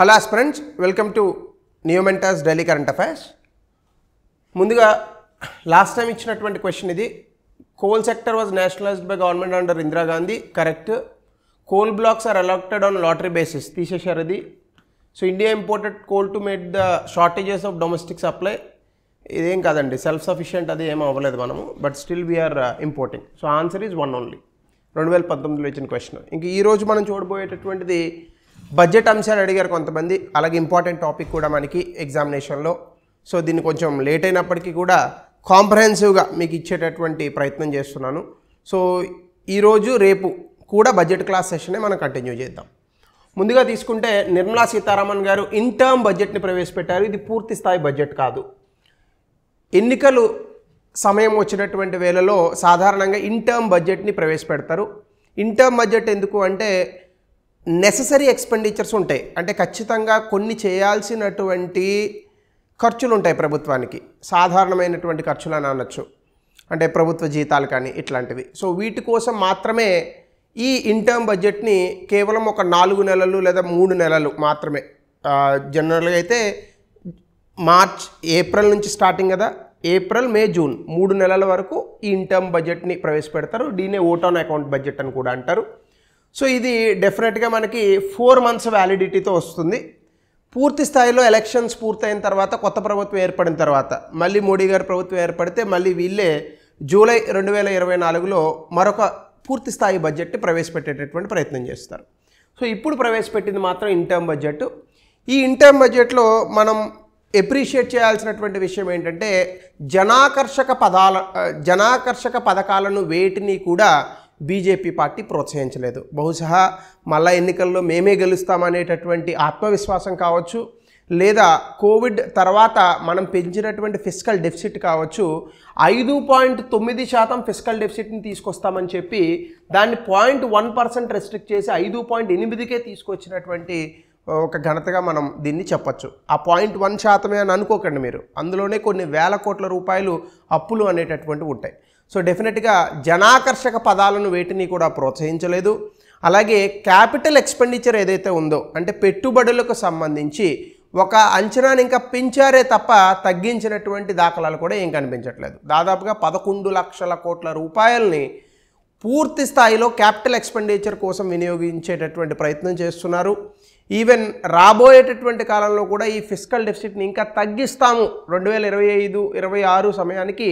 hello friends welcome to న్యూమెంటాస్ daily current affairs ముందుగా last time ఇచ్చినటువంటి question ఇది coal sector was nationalised by government under Indira Gandhi correct coal blocks are అలాక్టెడ్ on lottery basis తీసేశారు అది so India imported coal to mate the shortages of domestic supply ఇదేం కాదండి self sufficient అది ఏం అవ్వలేదు మనము but still we are importing so answer is one only రెండు వేల పంతొమ్మిదిలో ఇచ్చిన క్వశ్చన్ ఇంక ఈరోజు మనం చూడబోయేటటువంటిది బడ్జెట్ అంశాలు అడిగారు కొంతమంది అలాగే ఇంపార్టెంట్ టాపిక్ కూడా మనకి ఎగ్జామినేషన్లో సో దీన్ని కొంచెం లేట్ అయినప్పటికీ కూడా కాంప్రహెన్సివ్గా మీకు ఇచ్చేటటువంటి ప్రయత్నం చేస్తున్నాను సో ఈరోజు రేపు కూడా బడ్జెట్ క్లాస్ సెషనే మనం కంటిన్యూ చేద్దాం ముందుగా తీసుకుంటే నిర్మలా సీతారామన్ గారు ఇంటర్మ్ బడ్జెట్ని ప్రవేశపెట్టారు ఇది పూర్తి స్థాయి బడ్జెట్ కాదు ఎన్నికలు సమయం వచ్చినటువంటి వేళలో సాధారణంగా ఇంటర్మ్ బడ్జెట్ని ప్రవేశపెడతారు ఇంటర్మ్ బడ్జెట్ ఎందుకు అంటే నెససరీ ఎక్స్పెండిచర్స్ ఉంటాయి అంటే ఖచ్చితంగా కొన్ని చేయాల్సినటువంటి ఖర్చులు ఉంటాయి ప్రభుత్వానికి సాధారణమైనటువంటి ఖర్చులు అని అనొచ్చు అంటే ప్రభుత్వ జీతాలు కానీ ఇట్లాంటివి సో వీటి కోసం మాత్రమే ఈ ఇంటర్మ్ బడ్జెట్ని కేవలం ఒక నాలుగు నెలలు లేదా మూడు నెలలు మాత్రమే జనరల్గా అయితే మార్చ్ ఏప్రిల్ నుంచి స్టార్టింగ్ కదా ఏప్రిల్ మే జూన్ మూడు నెలల వరకు ఈ ఇంటర్మ్ బడ్జెట్ని ప్రవేశపెడతారు దీనే ఓటాన్ అకౌంట్ బడ్జెట్ అని కూడా అంటారు సో ఇది డెఫినెట్గా మనకి ఫోర్ మంత్స్ వ్యాలిడిటీతో వస్తుంది పూర్తి స్థాయిలో ఎలక్షన్స్ పూర్తయిన తర్వాత కొత్త ప్రభుత్వం ఏర్పడిన తర్వాత మళ్ళీ మోడీ గారి ప్రభుత్వం ఏర్పడితే మళ్ళీ వీళ్ళే జూలై రెండు వేల ఇరవై నాలుగులో మరొక పూర్తి స్థాయి బడ్జెట్ని ప్రవేశపెట్టేటటువంటి ప్రయత్నం చేస్తారు సో ఇప్పుడు ప్రవేశపెట్టింది మాత్రం ఇంటర్మ్ బడ్జెట్ ఈ ఇంటర్మ్ బడ్జెట్లో మనం ఎప్రిషియేట్ చేయాల్సినటువంటి విషయం ఏంటంటే జనాకర్షక పదాల జనాకర్షక పథకాలను వేటిని కూడా బీజేపీ పార్టీ ప్రోత్సహించలేదు బహుశా మళ్ళా ఎన్నికల్లో మేమే గెలుస్తామనేటటువంటి ఆత్మవిశ్వాసం కావచ్చు లేదా కోవిడ్ తర్వాత మనం పెంచినటువంటి ఫిజికల్ డెఫిసిట్ కావచ్చు ఐదు పాయింట్ తొమ్మిది శాతం ఫిజికల్ డెఫిసిట్ని తీసుకొస్తామని చెప్పి దాన్ని పాయింట్ వన్ పర్సెంట్ రెస్ట్రిక్ట్ చేసి ఐదు పాయింట్ ఎనిమిదికే తీసుకొచ్చినటువంటి ఒక ఘనతగా మనం దీన్ని చెప్పచ్చు ఆ పాయింట్ వన్ శాతమే అని అనుకోకండి మీరు అందులోనే కొన్ని వేల కోట్ల రూపాయలు అప్పులు అనేటటువంటివి ఉంటాయి సో డెఫినెట్గా జనాకర్షక పదాలను వేటిని కూడా ప్రోత్సహించలేదు అలాగే క్యాపిటల్ ఎక్స్పెండిచర్ ఏదైతే ఉందో అంటే పెట్టుబడులకు సంబంధించి ఒక అంచనాను ఇంకా పెంచారే తప్ప తగ్గించినటువంటి దాఖలాలు కూడా ఏం కనిపించట్లేదు దాదాపుగా పదకొండు లక్షల కోట్ల రూపాయల్ని పూర్తి స్థాయిలో క్యాపిటల్ ఎక్స్పెండిచర్ కోసం వినియోగించేటటువంటి ప్రయత్నం చేస్తున్నారు ఈవెన్ రాబోయేటటువంటి కాలంలో కూడా ఈ ఫిజికల్ డెఫిసిట్ని ఇంకా తగ్గిస్తాము రెండు వేల ఇరవై ఐదు ఇరవై ఆరు సమయానికి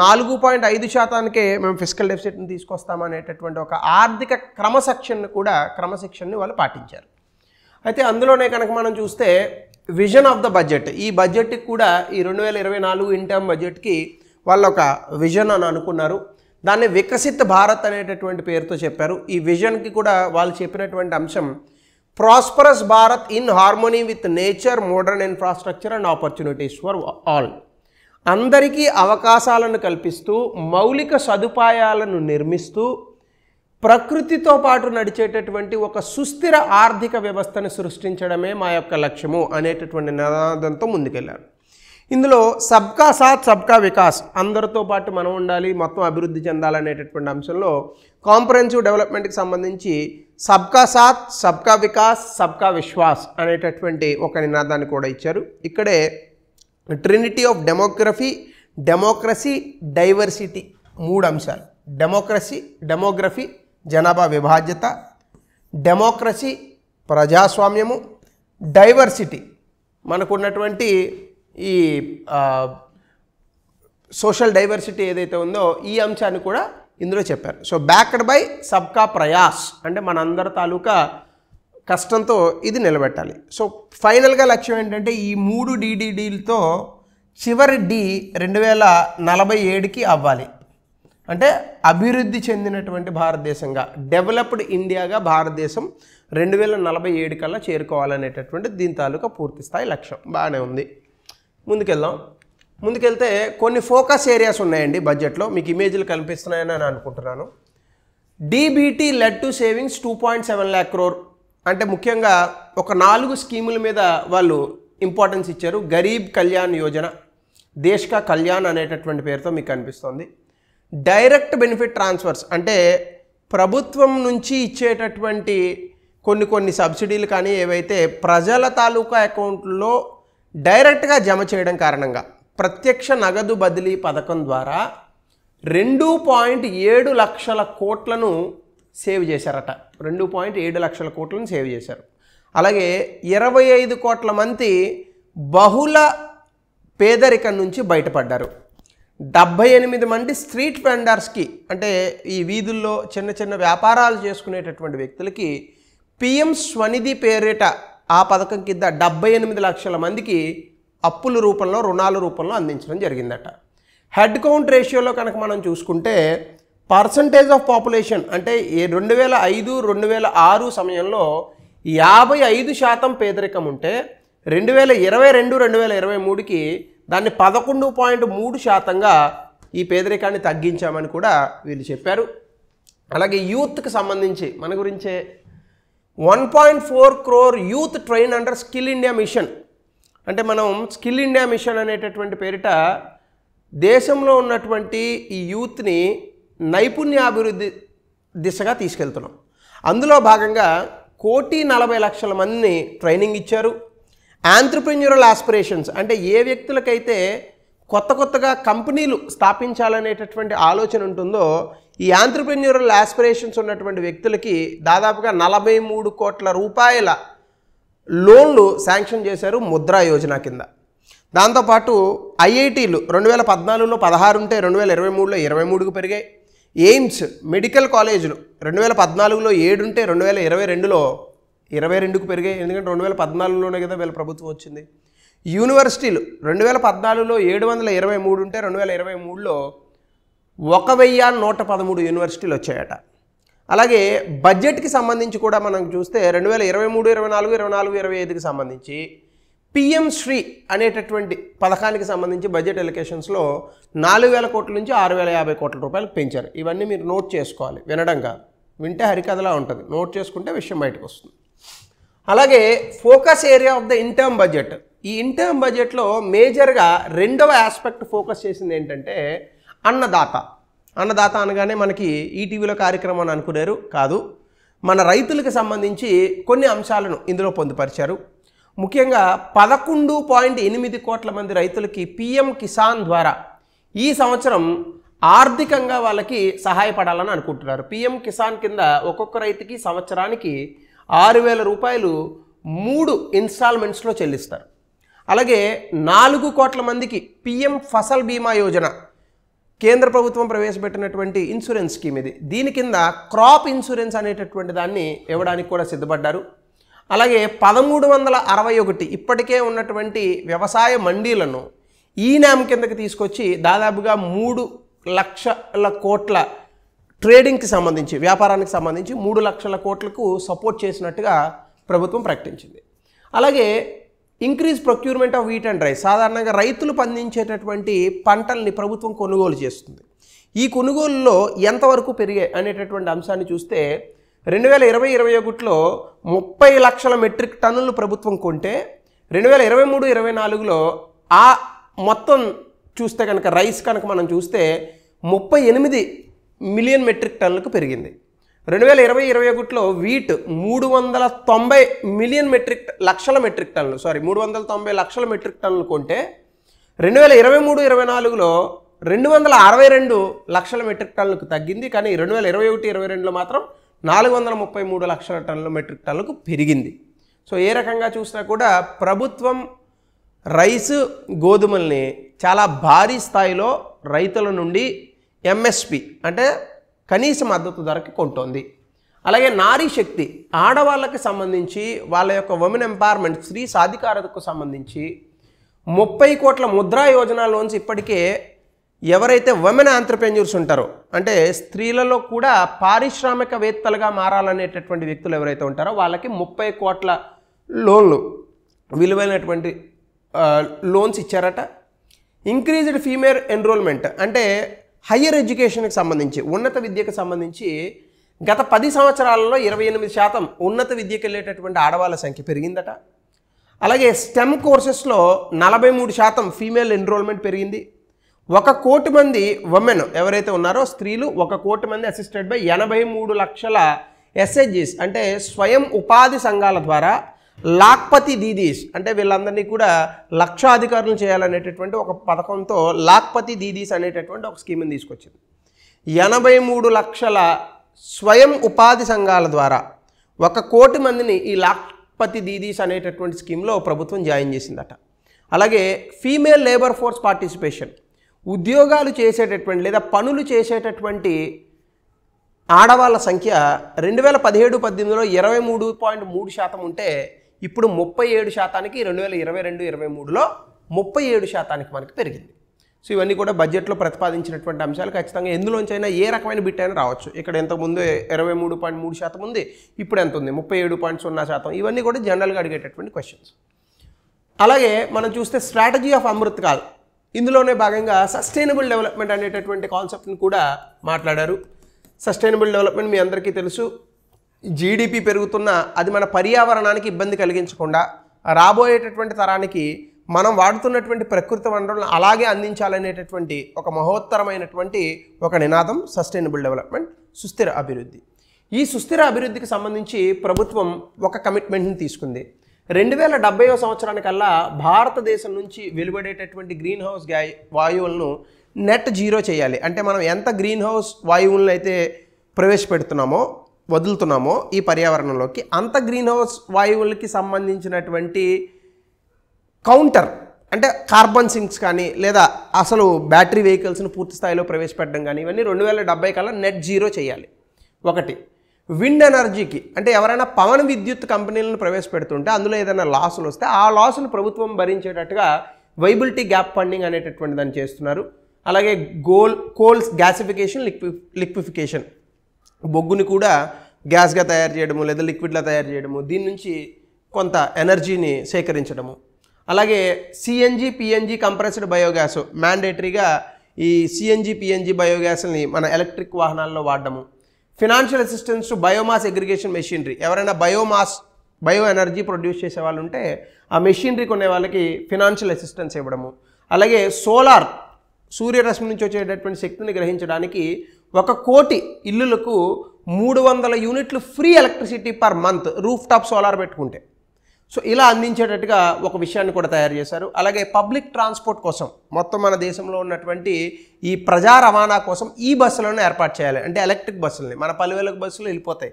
నాలుగు పాయింట్ ఐదు శాతానికే మేము ఫిజికల్ డెఫిసిట్ని తీసుకొస్తామనేటటువంటి ఒక ఆర్థిక క్రమశిక్షణను కూడా క్రమశిక్షణని వాళ్ళు పాటించారు అయితే అందులోనే కనుక మనం చూస్తే విజన్ ఆఫ్ ద బడ్జెట్ ఈ బడ్జెట్కి కూడా ఈ రెండు వేల ఇరవై నాలుగు ఇంటర్మ్ బడ్జెట్కి వాళ్ళు ఒక విజన్ అని అనుకున్నారు దాన్ని వికసిత్ భారత్ అనేటటువంటి పేరుతో చెప్పారు ఈ విజన్కి కూడా వాళ్ళు చెప్పినటువంటి అంశం prosperous Bharat in harmony with nature modern infrastructure and opportunities for all అందరికీ అవకాశాలను కల్పిస్తూ మౌలిక సదుపాయాలను నిర్మిస్తూ ప్రకృతితో పాటు నడిచేటటువంటి ఒక సుస్థిర ఆర్థిక వ్యవస్థను సృష్టించడమే మా యొక్క లక్ష్యము అనేటటువంటి నినాదంతో ముందుకెళ్ళారు ఇందులో సబ్కా సాత్ సబ్కా వికాస్ అందరితో పాటు మనం ఉండాలి మొత్తం అభివృద్ధి చెందాలనేటటువంటి అంశంలో కాంప్రహెన్సివ్ డెవలప్మెంట్కి సంబంధించి సబ్కా సాత్ సబ్కా వికాస్ సబ్కా విశ్వాస్ అనేటటువంటి ఒక నినాదాన్ని కూడా ఇచ్చారు ఇక్కడే trinity of demography democracy diversity మూడు అంశాలు డెమోక్రసీ డెమోగ్రఫీ జనాభా విభాజ్యత డెమోక్రసీ ప్రజాస్వామ్యము డైవర్సిటీ మనకున్నటువంటి ఈ సోషల్ డైవర్సిటీ ఏదైతే ఉందో ఈ అంశాన్ని కూడా ఇందులో చెప్పారు సో బ్యాక్డ్ బై సబ్కా ప్రయాస్ అంటే మనందరి తాలూకా కష్టంతో ఇది నిలబెట్టాలి సో ఫైనల్గా లక్ష్యం ఏంటంటే ఈ మూడు డీడీడీలతో చివరి డి రెండు వేల నలభై ఏడుకి అవ్వాలి అంటే అభివృద్ధి చెందినటువంటి భారతదేశంగా డెవలప్డ్ ఇండియాగా భారతదేశం రెండు వేల నలభై ఏడు కల్లా చేరుకోవాలనేటటువంటి దీని తాలూకా పూర్తి స్థాయి లక్ష్యం బాగానే ఉంది ముందుకెళ్దాం ముందుకెళ్తే కొన్ని ఫోకస్ ఏరియాస్ ఉన్నాయండి బడ్జెట్లో మీకు ఇమేజ్లు కల్పిస్తున్నాయని నేను అనుకుంటున్నాను DBT led to savings two point seven lakh crore అంటే ముఖ్యంగా ఒక నాలుగు స్కీముల మీద వాళ్ళు ఇంపార్టెన్స్ ఇచ్చారు గరీబ్ కళ్యాణ్ యోజన దేశ్కా కళ్యాణ్ అనేటటువంటి పేరుతో మీకు కనిపిస్తోంది డైరెక్ట్ బెనిఫిట్ ట్రాన్స్ఫర్స్ అంటే ప్రభుత్వం నుంచి ఇచ్చేటటువంటి కొన్ని కొన్ని సబ్సిడీలు కానీ ఏవైతే ప్రజల తాలూకా అకౌంట్లో డైరెక్ట్గా జమ చేయడం కారణంగా ప్రత్యక్ష నగదు బదిలీ పథకం ద్వారా రెండు పాయింట్ ఏడు లక్షల కోట్లను సేవ్ చేశారట రెండు పాయింట్ ఏడు లక్షల కోట్లను సేవ్ చేశారు అలాగే ఇరవై ఐదు కోట్ల మంది బహుళ పేదరికం నుంచి బయటపడ్డారు డెబ్భై ఎనిమిది మంది స్ట్రీట్ వెండర్స్కి అంటే ఈ వీధుల్లో చిన్న చిన్న వ్యాపారాలు చేసుకునేటటువంటి వ్యక్తులకి పిఎం స్వనిధి పేరిట ఆ పథకం కింద డెబ్బై ఎనిమిది లక్షల మందికి అప్పుల రూపంలో రుణాల రూపంలో అందించడం జరిగిందట హెడ్ కౌంట్ రేషియోలో కనుక మనం చూసుకుంటే పర్సంటేజ్ ఆఫ్ పాపులేషన్ అంటే రెండు వేల ఐదు రెండు వేల ఆరు సమయంలో యాభై ఐదు శాతం పేదరికం ఉంటే రెండు వేల ఇరవై రెండు రెండు వేల ఇరవై మూడుకి దాన్ని పదకొండు పాయింట్ మూడు శాతంగా ఈ పేదరికాన్ని తగ్గించామని కూడా వీళ్ళు చెప్పారు అలాగే యూత్కి సంబంధించి మన గురించే one point four crore youth train under Skill India Mission అంటే మనం స్కిల్ ఇండియా మిషన్ అనేటటువంటి పేరిట దేశంలో ఉన్నటువంటి ఈ యూత్ని నైపుణ్యాభివృద్ధి దిశగా తీసుకెళ్తున్నాం అందులో భాగంగా కోటి నలభై లక్షల మందిని ట్రైనింగ్ ఇచ్చారు ఆంట్రప్రెన్యూరల్ ఆస్పిరేషన్స్ అంటే ఏ వ్యక్తులకైతే కొత్త కొత్తగా కంపెనీలు స్థాపించాలనేటటువంటి ఆలోచన ఉంటుందో ఈ ఆంట్రప్రెన్యూరల్ ఆస్పిరేషన్స్ ఉన్నటువంటి వ్యక్తులకి దాదాపుగా నలభై మూడు కోట్ల రూపాయల లోన్లు శాంక్షన్ చేశారు ముద్రా యోజన కింద దాంతోపాటు ఐఐటీలు రెండు వేల పద్నాలుగులో పదహారు ఉంటే రెండు వేల ఇరవై మూడులో ఇరవై మూడుకు పెరిగాయి ఎయిమ్స్ మెడికల్ కాలేజీలు రెండు వేల పద్నాలుగులో ఏడుంటే రెండు వేల ఇరవై రెండులో ఇరవై రెండుకు పెరిగాయి ఎందుకంటే రెండు వేల పద్నాలుగులోనే కదా వీళ్ళ ప్రభుత్వం వచ్చింది యూనివర్సిటీలు రెండు వేల పద్నాలుగులో ఏడు వందల ఇరవై మూడు ఉంటే రెండు వేల ఇరవై మూడులో ఒక వెయ్యి నూట పదమూడు యూనివర్సిటీలు వచ్చాయట అలాగే బడ్జెట్కి సంబంధించి కూడా మనం చూస్తే రెండు వేల ఇరవై మూడు ఇరవై నాలుగు ఇరవై నాలుగు ఇరవై ఐదుకి సంబంధించి పిఎం శ్రీ అనేటటువంటి పథకానికి సంబంధించి బడ్జెట్ ఎలికేషన్స్లో నాలుగు వేల కోట్ల నుంచి ఆరు వేల యాభై కోట్ల రూపాయలు పెంచారు ఇవన్నీ మీరు నోట్ చేసుకోవాలి వినడం కాదు వింటే హరికథలా ఉంటుంది నోట్ చేసుకుంటే విషయం బయటకు వస్తుంది అలాగే focus area of the interim budget ఈ ఇంటర్మ్ బడ్జెట్లో మేజర్గా రెండవ ఆస్పెక్ట్ ఫోకస్ చేసింది ఏంటంటే అన్నదాత అన్నదాత అనగానే మనకి ఈటీవీలో కార్యక్రమాన్ని అనుకునేరు కాదు మన రైతులకు సంబంధించి కొన్ని అంశాలను ఇందులో పొందుపరిచారు ముఖ్యంగా పదకొండు పాయింట్ ఎనిమిది కోట్ల మంది రైతులకి పిఎం కిసాన్ ద్వారా ఈ సంవత్సరం ఆర్థికంగా వాళ్ళకి సహాయపడాలని అనుకుంటున్నారు పిఎం కిసాన్ కింద ఒక్కొక్క రైతుకి సంవత్సరానికి ఆరు వేల రూపాయలు మూడు ఇన్స్టాల్మెంట్స్లో చెల్లిస్తారు అలాగే నాలుగు కోట్ల మందికి పిఎం ఫసల్ బీమా యోజన కేంద్ర ప్రభుత్వం ప్రవేశపెట్టినటువంటి ఇన్సూరెన్స్ స్కీమ్ ఇది దీని కింద క్రాప్ ఇన్సూరెన్స్ అనేటటువంటి దాన్ని ఇవ్వడానికి కూడా సిద్ధపడ్డారు అలాగే పదమూడు వందల అరవై ఒకటి ఇప్పటికే ఉన్నటువంటి వ్యవసాయ మండీలను ఈ నామ్ కిందకి తీసుకొచ్చి దాదాపుగా మూడు లక్షల కోట్ల ట్రేడింగ్కి సంబంధించి వ్యాపారానికి సంబంధించి మూడు లక్షల కోట్లకు సపోర్ట్ చేసినట్టుగా ప్రభుత్వం ప్రకటించింది అలాగే increase procurement of wheat and rice సాధారణంగా రైతులు పండించేటటువంటి పంటల్ని ప్రభుత్వం కొనుగోలు చేస్తుంది ఈ కొనుగోలులో ఎంతవరకు పెరిగాయి అనేటటువంటి అంశాన్ని చూస్తే రెండు వేల ఇరవై ఇరవై ఒకటిలో ముప్పై లక్షల మెట్రిక్ టన్నులు ప్రభుత్వం కొంటే రెండు వేల ఇరవై మూడు ఇరవై నాలుగులో ఆ మొత్తం చూస్తే కనుక రైస్ కనుక మనం చూస్తే ముప్పై ఎనిమిది మిలియన్ మెట్రిక్ టన్నులకు పెరిగింది రెండు వేల ఇరవై ఇరవై ఒకటిలో వీట్ మూడు వందల తొంభై మిలియన్ మెట్రిక్ లక్షల మెట్రిక్ టన్నులు సారీ మూడు వందల తొంభై లక్షల మెట్రిక్ టన్నులు కొంటే రెండు వేల ఇరవై మూడు ఇరవై నాలుగులో రెండు వందల అరవై రెండు లక్షల మెట్రిక్ టన్నులకు తగ్గింది కానీ రెండు వేల ఇరవై ఒకటి ఇరవై రెండులో మాత్రం నాలుగు వందల ముప్పై మూడు లక్షల టన్నుల మెట్రిక్ టన్నులకు పెరిగింది సో ఏ రకంగా చూసినా కూడా ప్రభుత్వం రైసు గోధుమల్ని చాలా భారీ స్థాయిలో రైతుల నుండి ఎంఎస్పి అంటే కనీస మద్దతు ధరకి కొంటోంది అలాగే నారీ శక్తి ఆడవాళ్ళకి సంబంధించి వాళ్ళ యొక్క ఉమెన్ ఎంపవర్మెంట్ స్త్రీ సాధికారతకు సంబంధించి ముప్పై కోట్ల ముద్రా యోజన ఇప్పటికే ఎవరైతే ఉమెన్ ఆంటర్ప్రెన్యూర్స్ ఉంటారో అంటే స్త్రీలలో కూడా పారిశ్రామికవేత్తలుగా మారాలనేటటువంటి వ్యక్తులు ఎవరైతే ఉంటారో వాళ్ళకి ముప్పై కోట్ల లోన్లు విలువైనటువంటి లోన్స్ ఇచ్చారట ఇంక్రీజ్డ్ ఫీమేల్ ఎన్రోల్మెంట్ అంటే హయ్యర్ ఎడ్యుకేషన్కి సంబంధించి ఉన్నత విద్యకు సంబంధించి గత పది సంవత్సరాలలో ఇరవై ఎనిమిది శాతం ఉన్నత విద్యకు వెళ్ళేటటువంటి ఆడవాళ్ళ సంఖ్య పెరిగిందట అలాగే స్టెమ్ కోర్సెస్లో నలభై మూడు శాతం ఫీమేల్ ఎన్రోల్మెంట్ పెరిగింది ఒక కోటి మంది ఉమెన్ ఎవరైతే ఉన్నారో స్త్రీలు ఒక కోటి మంది అసిస్టెడ్ బై ఎనభై మూడు లక్షల ఎస్హెచ్జిస్ అంటే స్వయం ఉపాధి సంఘాల ద్వారా లాక్పతి దీదీస్ అంటే వీళ్ళందరినీ కూడా లక్షాధికారులు చేయాలనేటటువంటి ఒక పథకంతో లాక్పతి దీదీస్ అనేటటువంటి ఒక స్కీమ్ని తీసుకొచ్చింది ఎనభై మూడు లక్షల స్వయం ఉపాధి సంఘాల ద్వారా ఒక కోటి మందిని ఈ లాక్పతి దీదీస్ అనేటటువంటి స్కీమ్లో ప్రభుత్వం జాయిన్ చేసిందట అలాగే ఫీమేల్ లేబర్ ఫోర్స్ పార్టిసిపేషన్ ఉద్యోగాలు చేసేటటువంటి లేదా పనులు చేసేటటువంటి ఆడవాళ్ళ సంఖ్య రెండు వేల పదిహేడు పద్దెనిమిదిలో ఇరవై మూడు పాయింట్ మూడు శాతం ఉంటే ఇప్పుడు ముప్పై ఏడు శాతానికి రెండు వేల ఇరవై రెండు ఇరవై మూడులో ముప్పై ఏడు శాతానికి మనకి పెరిగింది సో ఇవన్నీ కూడా బడ్జెట్లో ప్రతిపాదించినటువంటి అంశాలు ఖచ్చితంగా ఎందులోంచైనా ఏ రకమైన బిట్ అయినా రావచ్చు ఇక్కడ ఇంతకుముందు ఇరవై మూడు పాయింట్ మూడు శాతం ఉంది ఇప్పుడు ఎంత ఉంది ముప్పై ఏడు పాయింట్ సున్నా శాతం ఇవన్నీ కూడా జనరల్గా అడిగేటటువంటి క్వశ్చన్స్ అలాగే మనం చూస్తే స్ట్రాటజీ ఆఫ్ అమృత్ కాల్ ఇందులోనే భాగంగా సస్టైనబుల్ డెవలప్మెంట్ అనేటటువంటి కాన్సెప్ట్ని కూడా మాట్లాడారు సస్టైనబుల్ డెవలప్మెంట్ మీ అందరికీ తెలుసు జీడిపి పెరుగుతున్న అది మన పర్యావరణానికి ఇబ్బంది కలిగించకుండా రాబోయేటటువంటి తరానికి మనం వాడుతున్నటువంటి ప్రకృతి వనరులను అలాగే అందించాలనేటటువంటి ఒక మహోత్తరమైనటువంటి ఒక నినాదం సస్టైనబుల్ డెవలప్మెంట్ సుస్థిర అభివృద్ధి ఈ సుస్థిర అభివృద్ధికి సంబంధించి ప్రభుత్వం ఒక కమిట్మెంట్ని తీసుకుంది రెండు వేల డెబ్బైవ సంవత్సరానికల్లా భారతదేశం నుంచి వెలువడేటటువంటి గ్రీన్ హౌస్ గ్యా వాయువులను నెట్ జీరో చేయాలి అంటే మనం ఎంత గ్రీన్ హౌస్ వాయువులను అయితే ప్రవేశపెడుతున్నామో వదులుతున్నామో ఈ పర్యావరణంలోకి అంత గ్రీన్ హౌస్ వాయువులకి సంబంధించినటువంటి కౌంటర్ అంటే కార్బన్ సింక్స్ కానీ లేదా అసలు బ్యాటరీ వెహికల్స్ని పూర్తి స్థాయిలో ప్రవేశపెట్టడం కానీ ఇవన్నీ రెండు వేల డెబ్బై కల్లా నెట్ జీరో చేయాలి ఒకటి విండ్ ఎనర్జీకి అంటే ఎవరైనా పవన్ విద్యుత్ కంపెనీలను ప్రవేశపెడుతుంటే అందులో ఏదైనా లాసులు వస్తే ఆ లాసులు ప్రభుత్వం భరించేటట్టుగా వైబిలిటీ గ్యాప్ ఫండింగ్ అనేటటువంటి దాన్ని చేస్తున్నారు అలాగే గోల్ కోల్స్ గ్యాసిఫికేషన్ లిక్వి లిక్విఫికేషన్ బొగ్గుని కూడా గ్యాస్గా తయారు చేయడము లేదా లిక్విడ్లా తయారు చేయడము దీని నుంచి కొంత ఎనర్జీని సేకరించడము అలాగే సిఎన్జి పిఎన్జి కంప్రెస్డ్ బయోగ్యాస్ మ్యాండేటరీగా ఈ సిఎన్జి పిఎన్జి బయోగ్యాస్ని మన ఎలక్ట్రిక్ వాహనాల్లో వాడడము financial assistance to biomass aggregation machinery ఎవరైనా బయోమాస్ బయో ఎనర్జీ ప్రొడ్యూస్ చేసే వాళ్ళు ఉంటే ఆ మెషినరీ కొనే వాళ్ళకి ఫినాన్షియల్ అసిస్టెన్స్ ఇవ్వడము అలాగే సోలార్ సూర్యరశ్మి నుంచి వచ్చేటటువంటి శక్తిని గ్రహించడానికి ఒక కోటి ఇల్లులకు మూడు వందల యూనిట్లు free electricity per month roof top solar పెట్టుకుంటే సో ఇలా అందించేటట్టుగా ఒక విషయాన్ని కూడా తయారు చేశారు అలాగే పబ్లిక్ ట్రాన్స్పోర్ట్ కోసం మొత్తం మన దేశంలో ఉన్నటువంటి ఈ ప్రజా రవాణా కోసం ఈ బస్సులను ఏర్పాటు చేయాలి అంటే ఎలక్ట్రిక్ బస్సులని మన పలువేలకు బస్సులు వెళ్ళిపోతాయి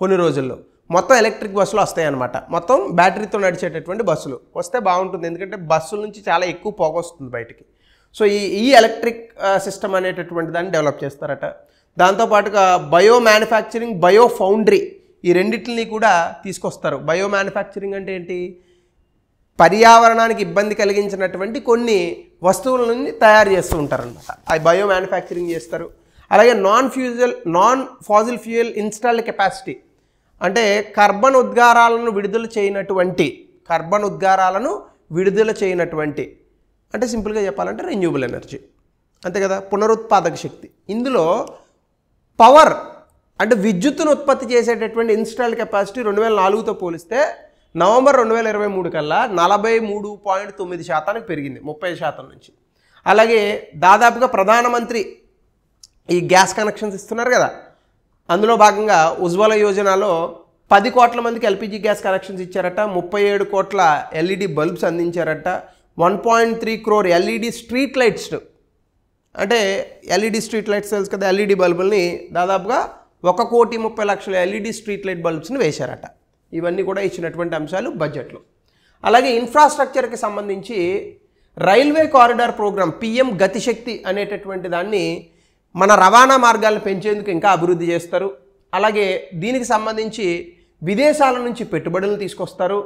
కొన్ని రోజుల్లో మొత్తం ఎలక్ట్రిక్ బస్సులు వస్తాయి అనమాట మొత్తం బ్యాటరీతో నడిచేటటువంటి బస్సులు వస్తే బాగుంటుంది ఎందుకంటే బస్సుల నుంచి చాలా ఎక్కువ పొగ వస్తుంది బయటికి సో ఈ ఈ ఎలక్ట్రిక్ సిస్టమ్ అనేటటువంటి దాన్ని డెవలప్ చేస్తారట దాంతోపాటుగా బయో మ్యానుఫ్యాక్చరింగ్ బయో ఫౌండరీ ఈ రెండింటిని కూడా తీసుకొస్తారు బయో మ్యానుఫ్యాక్చరింగ్ అంటే ఏంటి పర్యావరణానికి ఇబ్బంది కలిగించినటువంటి కొన్ని వస్తువులని తయారు చేస్తూ ఉంటారనమాట అవి బయో మ్యానుఫ్యాక్చరింగ్ చేస్తారు అలాగే non fossil non fossil fuel install capacity అంటే కర్బన్ ఉద్గారాలను విడుదల చేయనటువంటి కర్బన్ ఉద్గారాలను విడుదల చేయనటువంటి అంటే సింపుల్గా చెప్పాలంటే రెన్యూబుల్ ఎనర్జీ అంతే కదా పునరుత్పాదక శక్తి ఇందులో పవర్ అంటే విద్యుత్తును ఉత్పత్తి చేసేటటువంటి ఇన్స్టాల్ కెపాసిటీ రెండు వేల నాలుగుతో పోలిస్తే నవంబర్ రెండు వేల ఇరవై మూడు కల్లా నలభై మూడు పాయింట్ తొమ్మిది శాతానికి పెరిగింది ముప్పై శాతం నుంచి అలాగే దాదాపుగా ప్రధానమంత్రి ఈ గ్యాస్ కనెక్షన్స్ ఇస్తున్నారు కదా అందులో భాగంగా ఉజ్వల యోజనలో పది కోట్ల మందికి ఎల్పిజి గ్యాస్ కనెక్షన్స్ ఇచ్చారట ముప్పై ఏడు కోట్ల ఎల్ఈడి బల్బ్స్ అందించారట one point three crore LED street lights అంటే ఎల్ఈడి స్ట్రీట్ లైట్స్ తెలుసు కదా ఎల్ఈడి బల్బుల్ని దాదాపుగా ఒక కోటి ముప్పై లక్షల ఎల్ఈడి స్ట్రీట్ లైట్ బల్బ్స్ని వేశారట ఇవన్నీ కూడా ఇచ్చినటువంటి అంశాలు బడ్జెట్లో అలాగే ఇన్ఫ్రాస్ట్రక్చర్కి సంబంధించి railway corridor programme PM Gatishakti అనేటటువంటి దాన్ని మన రవాణా మార్గాలను పెంచేందుకు ఇంకా అభివృద్ధి చేస్తారు అలాగే దీనికి సంబంధించి విదేశాల నుంచి పెట్టుబడులు తీసుకొస్తారు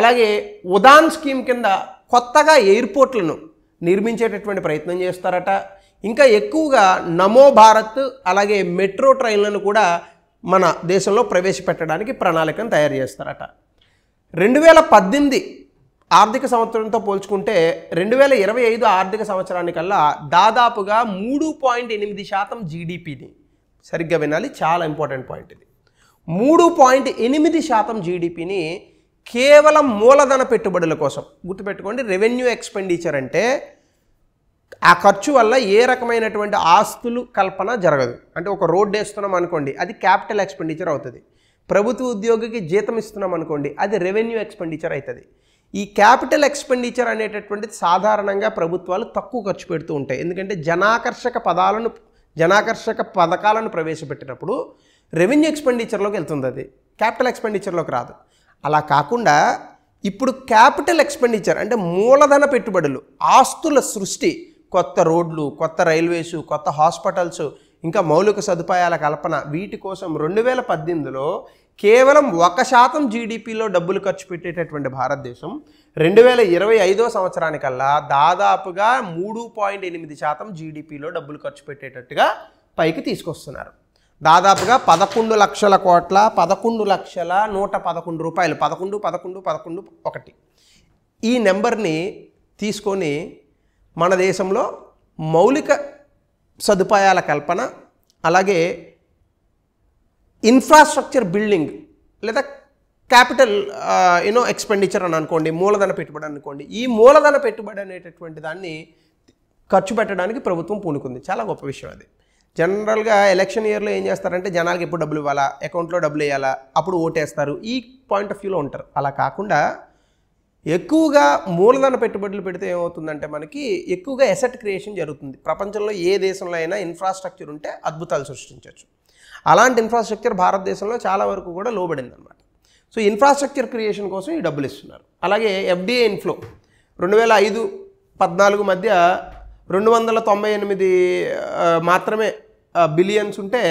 అలాగే ఉదాన్ స్కీమ్ కింద కొత్తగా ఎయిర్పోర్ట్లను నిర్మించేటటువంటి ప్రయత్నం చేస్తారట ఇంకా ఎక్కువగా నమో భారత్ అలాగే మెట్రో ట్రైన్లను కూడా మన దేశంలో ప్రవేశపెట్టడానికి ప్రణాళికను తయారు చేస్తారట రెండు వేల పద్దెనిమిది ఆర్థిక సంవత్సరంతో పోల్చుకుంటే రెండు వేల ఇరవై ఐదు ఆర్థిక సంవత్సరానికల్లా దాదాపుగా మూడు పాయింట్ ఎనిమిది శాతం జీడిపిని సరిగ్గా వినాలి చాలా ఇంపార్టెంట్ పాయింట్ ఇది మూడు పాయింట్ ఎనిమిది శాతం జీడిపిని కేవలం మూలధన పెట్టుబడుల కోసం గుర్తుపెట్టుకోండి రెవెన్యూ ఎక్స్పెండిచర్ అంటే ఆ ఖర్చు వల్ల ఏ రకమైనటువంటి ఆస్తులు కల్పన జరగదు అంటే ఒక రోడ్డు వేస్తున్నాం అనుకోండి అది క్యాపిటల్ ఎక్స్పెండిచర్ అవుతుంది ప్రభుత్వ ఉద్యోగికి జీతం ఇస్తున్నాం అనుకోండి అది రెవెన్యూ ఎక్స్పెండిచర్ అవుతుంది ఈ క్యాపిటల్ ఎక్స్పెండిచర్ అనేటటువంటిది సాధారణంగా ప్రభుత్వాలు తక్కువ ఖర్చు పెడుతూ ఉంటాయి ఎందుకంటే జనాకర్షక పదాలను జనాకర్షక పథకాలను ప్రవేశపెట్టినప్పుడు రెవెన్యూ ఎక్స్పెండిచర్లోకి వెళ్తుంది అది క్యాపిటల్ ఎక్స్పెండిచర్లోకి రాదు అలా కాకుండా ఇప్పుడు క్యాపిటల్ ఎక్స్పెండిచర్ అంటే మూలధన పెట్టుబడులు ఆస్తుల సృష్టి కొత్త రోడ్లు కొత్త రైల్వేసు కొత్త హాస్పిటల్స్ ఇంకా మౌలిక సదుపాయాల కల్పన వీటి కోసం రెండు వేల పద్దెనిమిదిలో కేవలం ఒక శాతం జీడిపిలో డబ్బులు ఖర్చు పెట్టేటటువంటి భారతదేశం రెండు వేల ఇరవై ఐదో సంవత్సరానికల్లా దాదాపుగా మూడు పాయింట్ ఎనిమిది శాతం జీడిపిలో డబ్బులు ఖర్చు పెట్టేటట్టుగా పైకి తీసుకొస్తున్నారు దాదాపుగా పదకొండు లక్షల కోట్ల పదకొండు లక్షల నూట పదకొండు రూపాయలు పదకొండు పదకొండు పదకొండు ఒకటి ఈ నెంబర్ని తీసుకొని మన దేశంలో మౌలిక సదుపాయాల కల్పన అలాగే ఇన్ఫ్రాస్ట్రక్చర్ బిల్డింగ్ లేదా క్యాపిటల్ యూనో ఎక్స్పెండిచర్ అని అనుకోండి మూలధన పెట్టుబడి అనుకోండి ఈ మూలధన పెట్టుబడి అనేటటువంటి దాన్ని ఖర్చు పెట్టడానికి ప్రభుత్వం పూనుకుంది చాలా గొప్ప విషయం అది జనరల్గా ఎలక్షన్ ఇయర్లో ఏం చేస్తారంటే జనాలకి ఎప్పుడు డబ్బులు ఇవ్వాలా అకౌంట్లో డబ్బులు వేయాలా అప్పుడు ఓటేస్తారు ఈ పాయింట్ ఆఫ్ వ్యూలో ఉంటారు అలా కాకుండా ఎక్కువగా మూలధన పెట్టుబడులు పెడితే ఏమవుతుందంటే మనకి ఎక్కువగా ఎసెట్ క్రియేషన్ జరుగుతుంది ప్రపంచంలో ఏ దేశంలో అయినా ఇన్ఫ్రాస్ట్రక్చర్ ఉంటే అద్భుతాలు సృష్టించవచ్చు అలాంటి ఇన్ఫ్రాస్ట్రక్చర్ భారతదేశంలో చాలా వరకు కూడా లోబడింది అనమాట సో ఇన్ఫ్రాస్ట్రక్చర్ క్రియేషన్ కోసం ఈ డబ్బులు ఇస్తున్నారు అలాగే ఎఫ్డీఏ ఇన్ఫ్లో రెండు వేల ఐదు పద్నాలుగు మధ్య రెండు వందల తొంభై ఎనిమిది మాత్రమే బిలియన్స్ ఉంటే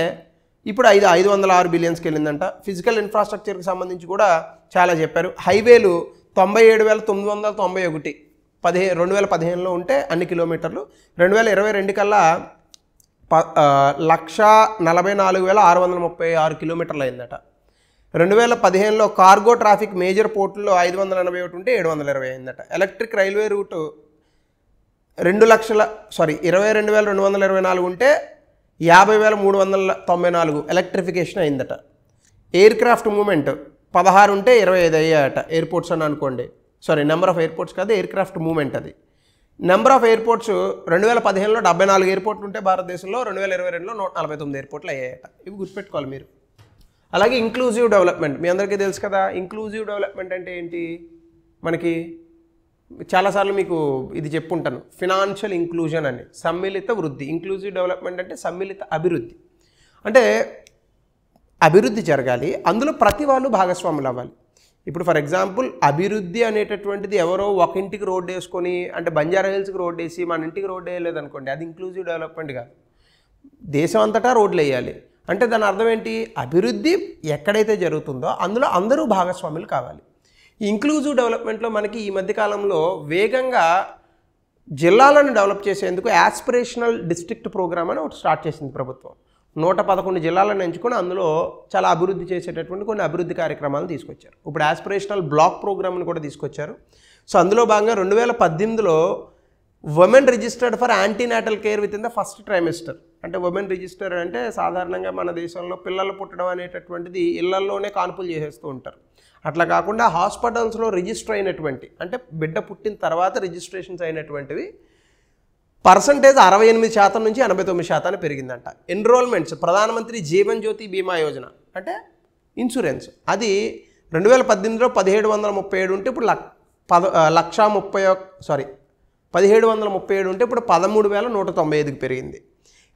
ఇప్పుడు ఐదు ఐదు వందల ఆరు బిలియన్స్కి వెళ్ళిందంట ఫిజికల్ ఇన్ఫ్రాస్ట్రక్చర్కి సంబంధించి కూడా చాలా చెప్పారు హైవేలు తొంభై ఏడు వేల తొమ్మిది వందల తొంభై ఒకటి పదిహేను రెండు వేల పదిహేనులో ఉంటే అన్ని కిలోమీటర్లు రెండు వేల ఇరవై రెండు కల్లా ప లక్ష నలభై నాలుగు వేల ఆరు వందల ముప్పై ఆరు కిలోమీటర్లు అయిందట రెండు వేల పదిహేనులో కార్గో ట్రాఫిక్ మేజర్ పోర్టుల్లో ఐదు వందల ఎనభై ఒకటి ఉంటే ఏడు వందల ఇరవై అయిందట ఎలక్ట్రిక్ రైల్వే రూటు రెండు లక్షల సారీ ఇరవై రెండు వేల రెండు వందల ఇరవై నాలుగు ఉంటే యాభై వేల మూడు వందల తొంభై నాలుగు ఎలక్ట్రిఫికేషన్ అయిందట ఎయిర్ క్రాఫ్ట్ మూమెంట్ పదహారు ఉంటే ఇరవై ఐదు అయ్యాయట ఎయిర్పోర్ట్స్ అని అనుకోండి సారీ నెంబర్ ఆఫ్ ఎయిర్పోర్ట్స్ కాదు ఎయిర్ క్రాఫ్ట్ మూమెంట్ అది నెంబర్ ఆఫ్ ఎయిర్పోర్ట్స్ రెండు వేల పదిహేనులో డెబ్బై నాలుగు ఎయిర్పోర్ట్లు ఉంటే భారతదేశంలో రెండు వేల ఇరవై రెండులో నూట నలభై తొమ్మిది ఎయిర్పోర్ట్లు అయ్యాయట ఇవి గుర్తుపెట్టుకోవాలి మీరు అలాగే ఇంక్లూజివ్ డెవలప్మెంట్ మీ అందరికీ తెలుసు కదా ఇంక్లూజివ్ డెవలప్మెంట్ అంటే ఏంటి మనకి చాలాసార్లు మీకు ఇది చెప్పుంటాను ఫినాన్షియల్ ఇంక్లూజన్ అని సమ్మిళిత వృద్ధి ఇంక్లూజివ్ డెవలప్మెంట్ అంటే సమ్మిళిత అభివృద్ధి అంటే అభివృద్ధి జరగాలి అందులో ప్రతి వాళ్ళు భాగస్వాములు అవ్వాలి ఇప్పుడు ఫర్ ఎగ్జాంపుల్ అభివృద్ధి అనేటటువంటిది ఎవరో ఒక ఇంటికి రోడ్ వేసుకొని అంటే బంజారా హిల్స్కి రోడ్ వేసి మన ఇంటికి రోడ్ వేయలేదు అనుకోండి అది ఇంక్లూజివ్ డెవలప్మెంట్ కాదు దేశం అంతటా రోడ్లు వేయాలి అంటే దాని అర్థం ఏంటి అభివృద్ధి ఎక్కడైతే జరుగుతుందో అందులో అందరూ భాగస్వాములు కావాలి ఇంక్లూజివ్ డెవలప్మెంట్లో మనకి ఈ మధ్యకాలంలో వేగంగా జిల్లాలను డెవలప్ చేసేందుకు యాస్పిరేషనల్ డిస్ట్రిక్ట్ ప్రోగ్రామ్ అని ఒకటి స్టార్ట్ చేసింది ప్రభుత్వం నూట పదకొండు జిల్లాలను ఎంచుకొని అందులో చాలా అభివృద్ధి చేసేటటువంటి కొన్ని అభివృద్ధి కార్యక్రమాలు తీసుకొచ్చారు ఇప్పుడు ఆస్పిరేషనల్ బ్లాక్ ప్రోగ్రామ్ని కూడా తీసుకొచ్చారు సో అందులో భాగంగా రెండు వేల పద్దెనిమిదిలో women registered for antenatal care with in the first trimester అంటే ఉమెన్ రిజిస్టర్ అంటే సాధారణంగా మన దేశంలో పిల్లలు పుట్టడం అనేటటువంటిది ఇళ్లల్లోనే కాన్పులు చేసేస్తూ ఉంటారు అట్లా కాకుండా హాస్పిటల్స్లో రిజిస్టర్ అయినటువంటి అంటే బిడ్డ పుట్టిన తర్వాత రిజిస్ట్రేషన్స్ అయినటువంటివి పర్సంటేజ్ అరవై ఎనిమిది శాతం నుంచి ఎనభై తొమ్మిది శాతాన్ని పెరిగిందంట ఎన్రోల్మెంట్స్ ప్రధానమంత్రి జీవన్ జ్యోతి బీమా యోజన అంటే ఇన్సూరెన్స్ అది రెండు వేల పద్దెనిమిదిలో పదిహేడు వందల ముప్పై ఏడు ఉంటే ఇప్పుడు లక్ పద లక్ష ముప్పై సారీ పదిహేడు వందల ముప్పై ఏడు ఉంటే ఇప్పుడు పదమూడు వేల నూట తొంభై ఐదుకి పెరిగింది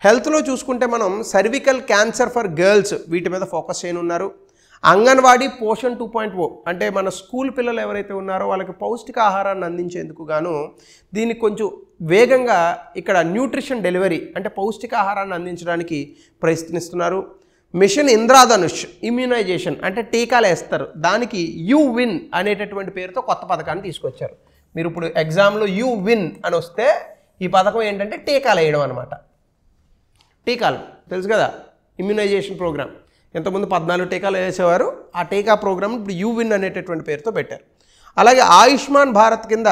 హెల్త్లో చూసుకుంటే మనం సర్వికల్ క్యాన్సర్ ఫర్ గర్ల్స్ వీటి మీద ఫోకస్ చేయనున్నారు Anganwadi Poshan two point O అంటే మన స్కూల్ పిల్లలు ఎవరైతే ఉన్నారో వాళ్ళకి పౌష్టిక ఆహారాన్ని అందించేందుకు గాను దీనికి కొంచెం వేగంగా ఇక్కడ న్యూట్రిషన్ డెలివరీ అంటే పౌష్టికాహారాన్ని అందించడానికి ప్రయత్నిస్తున్నారు మిషన్ ఇంద్రాధనుష్ ఇమ్యూనైజేషన్ అంటే టీకాలు వేస్తారు దానికి యూ విన్ అనేటటువంటి పేరుతో కొత్త పథకాన్ని తీసుకొచ్చారు మీరు ఇప్పుడు ఎగ్జామ్లో యూ విన్ అని వస్తే ఈ పథకం ఏంటంటే టీకాలు వేయడం అనమాట టీకాలు తెలుసు కదా ఇమ్యూనైజేషన్ ప్రోగ్రామ్ ఇంతకుముందు పద్నాలుగు టీకాలు వేసేవారు ఆ టీకా ప్రోగ్రామ్ ఇప్పుడు యూ విన్ అనేటటువంటి పేరుతో పెట్టారు అలాగే ఆయుష్మాన్ భారత్ కింద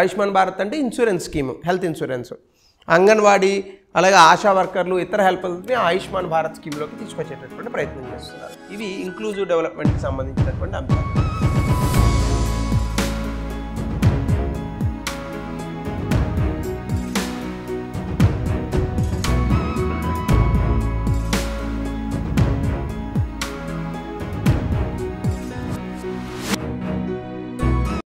ఆయుష్మాన్ భారత్ అంటే insurance scheme health insurance Anganwadi అలాగే ఆశా వర్కర్లు ఇతర హెల్పర్ని ఆయుష్మాన్ భారత్ స్కీమ్లోకి తీసుకొచ్చేటటువంటి ప్రయత్నం చేస్తున్నారు ఇవి ఇంక్లూజివ్ డెవలప్మెంట్కి సంబంధించినటువంటి అంశాలు